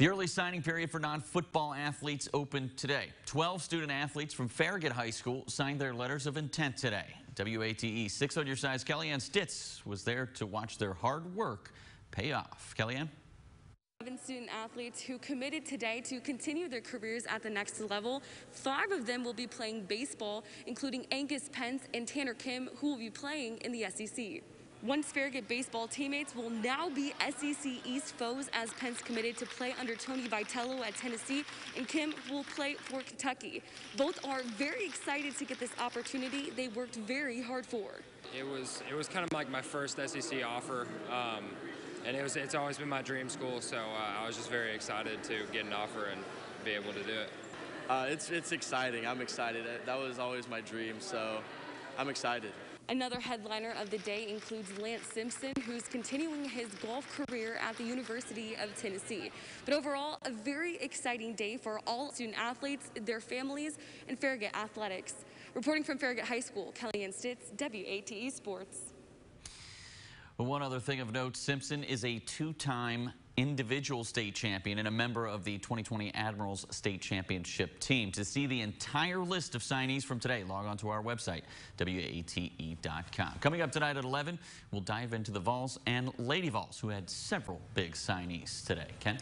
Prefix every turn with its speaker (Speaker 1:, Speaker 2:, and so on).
Speaker 1: The early signing period for non-football athletes opened today. 12 student athletes from Farragut High School signed their letters of intent today. WATE 6 on your size, Kellyanne Stitz was there to watch their hard work pay off. Kellyanne?
Speaker 2: seven student athletes who committed today to continue their careers at the next level. Five of them will be playing baseball, including Angus Pence and Tanner Kim, who will be playing in the SEC. Once Farragut baseball teammates will now be SEC East foes as Pence committed to play under Tony Vitello at Tennessee and Kim will play for Kentucky. Both are very excited to get this opportunity they worked very hard for.
Speaker 3: It was it was kind of like my first SEC offer. Um, and it was it's always been my dream school, so uh, I was just very excited to get an offer and be able to do it. Uh, it's, it's exciting. I'm excited.
Speaker 4: That was always my dream, so I'm excited.
Speaker 2: Another headliner of the day includes Lance Simpson, who's continuing his golf career at the University of Tennessee. But overall, a very exciting day for all student athletes, their families, and Farragut athletics. Reporting from Farragut High School, Kelly Stitz, WATE Sports.
Speaker 1: One other thing of note, Simpson is a two-time individual state champion and a member of the 2020 Admirals State Championship team. To see the entire list of signees from today, log on to our website, WATE.com. Coming up tonight at 11, we'll dive into the Vols and Lady Vols, who had several big signees today. Ken?